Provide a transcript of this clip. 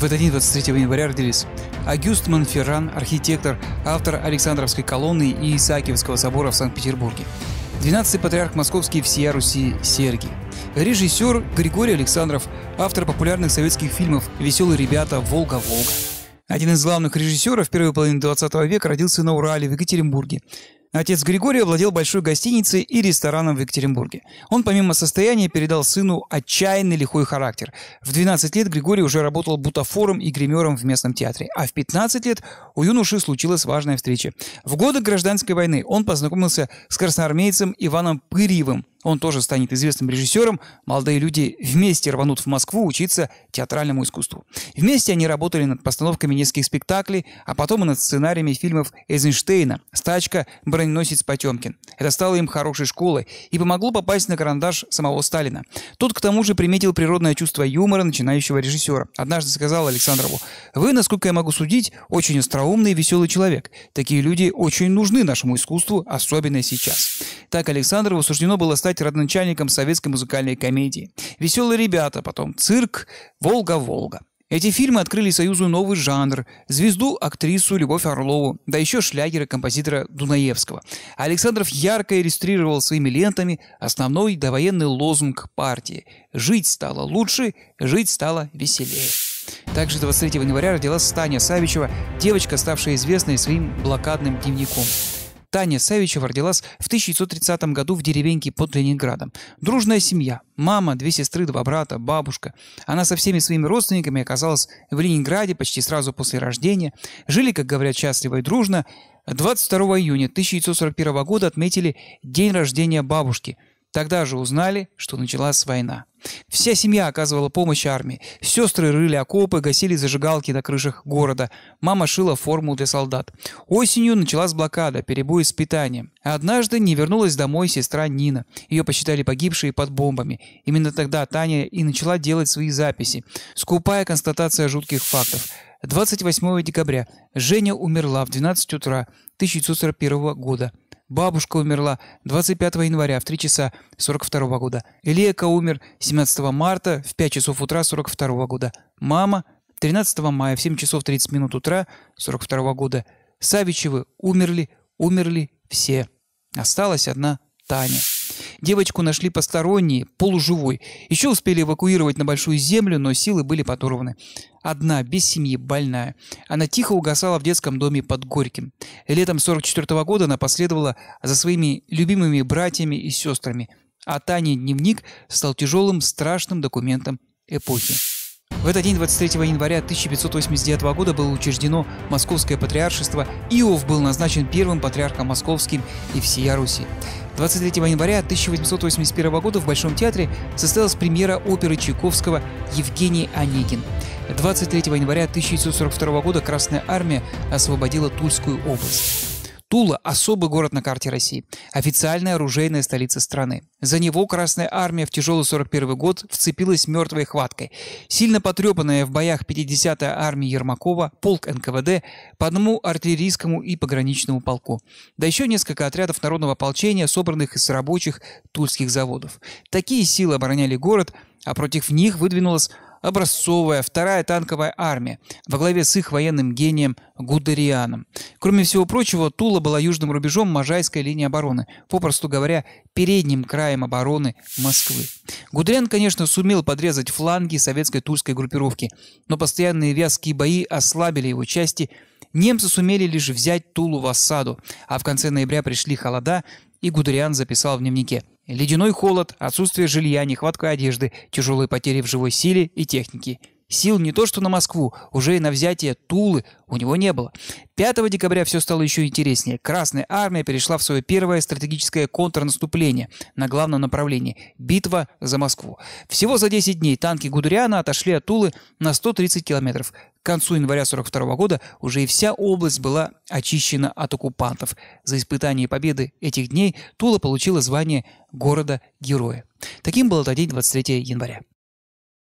В этот день, 23 января, родились Агюст Монферран, архитектор, автор Александровской колонны и Исаакиевского собора в Санкт-Петербурге. 12-й патриарх Московский всея Руси Сергий. Режиссер Григорий Александров, автор популярных советских фильмов «Веселые ребята», «Волга-Волга». Один из главных режиссеров первой половины 20 века родился на Урале, в Екатеринбурге. Отец Григорий владел большой гостиницей и рестораном в Екатеринбурге. Он помимо состояния передал сыну отчаянный лихой характер. В 12 лет Григорий уже работал бутафором и гримером в местном театре, а в 15 лет у юноши случилась важная встреча. В годы гражданской войны он познакомился с красноармейцем Иваном Пырьевым, он тоже станет известным режиссером. Молодые люди вместе рванут в Москву учиться театральному искусству. Вместе они работали над постановками нескольких спектаклей, а потом и над сценариями фильмов Эйзенштейна «Стачка», «Броненосец Потемкин». Это стало им хорошей школой и помогло попасть на карандаш самого Сталина. Тот, к тому же, приметил природное чувство юмора начинающего режиссера. Однажды сказал Александрову, «Вы, насколько я могу судить, очень остроумный и веселый человек. Такие люди очень нужны нашему искусству, особенно сейчас». Так Александрову суждено было стать стать родоначальником советской музыкальной комедии. «Веселые ребята», потом «Цирк», «Волга-Волга». Эти фильмы открыли Союзу новый жанр, звезду, актрису Любовь Орлову, да еще шлягера композитора Дунаевского. Александров ярко иллюстрировал своими лентами основной довоенный лозунг партии «Жить стало лучше, жить стало веселее». Также 23 января родилась Таня Савичева, девочка, ставшая известной своим блокадным дневником. Таня Савичева родилась в 1930 году в деревеньке под Ленинградом. Дружная семья. Мама, две сестры, два брата, бабушка. Она со всеми своими родственниками оказалась в Ленинграде почти сразу после рождения. Жили, как говорят, счастливо и дружно. 22 июня 1941 года отметили день рождения бабушки – Тогда же узнали, что началась война. Вся семья оказывала помощь армии. Сестры рыли окопы, гасили зажигалки на крышах города. Мама шила форму для солдат. Осенью началась блокада, перебои с питанием. Однажды не вернулась домой сестра Нина. Ее посчитали погибшей под бомбами. Именно тогда Таня и начала делать свои записи. Скупая констатация жутких фактов. 28 декабря. Женя умерла в 12 утра 1941 года. Бабушка умерла 25 января в 3 часа 42 года. Ильека умер 17 марта в 5 часов утра 42 года. Мама 13 мая в 7 часов 30 минут утра 42 года. Савичевы умерли, умерли все. Осталась одна Таня. Девочку нашли посторонние, полуживой. Еще успели эвакуировать на Большую Землю, но силы были подорваны. Одна, без семьи, больная. Она тихо угасала в детском доме под Горьким. Летом 44 -го года она последовала за своими любимыми братьями и сестрами. А Таня дневник стал тяжелым, страшным документом эпохи. В этот день, 23 января 1589 года, было учреждено Московское патриаршество, Иов был назначен первым патриархом московским и всей Руси. 23 января 1881 года в Большом театре состоялась премьера оперы Чайковского «Евгений Онегин». 23 января 1942 года Красная Армия освободила Тульскую область. Тула – особый город на карте России, официальная оружейная столица страны. За него Красная Армия в тяжелый 41 год вцепилась мертвой хваткой. Сильно потрепанная в боях 50-я армия Ермакова, полк НКВД по одному артиллерийскому и пограничному полку. Да еще несколько отрядов народного ополчения, собранных из рабочих тульских заводов. Такие силы обороняли город, а против них выдвинулась образцовая вторая танковая армия во главе с их военным гением Гудерианом. Кроме всего прочего, Тула была южным рубежом Можайской линии обороны, попросту говоря, передним краем обороны Москвы. Гудериан, конечно, сумел подрезать фланги советской тульской группировки, но постоянные вязкие бои ослабили его части немцы сумели лишь взять Тулу в осаду, а в конце ноября пришли холода, и Гудериан записал в дневнике. Ледяной холод, отсутствие жилья, нехватка одежды, тяжелые потери в живой силе и технике. Сил не то что на Москву, уже и на взятие Тулы у него не было. 5 декабря все стало еще интереснее. Красная армия перешла в свое первое стратегическое контрнаступление на главном направлении – битва за Москву. Всего за 10 дней танки Гудериана отошли от Тулы на 130 километров. К концу января 1942 года уже и вся область была очищена от оккупантов. За испытание победы этих дней Тула получила звание города-героя. Таким был этот день 23 января.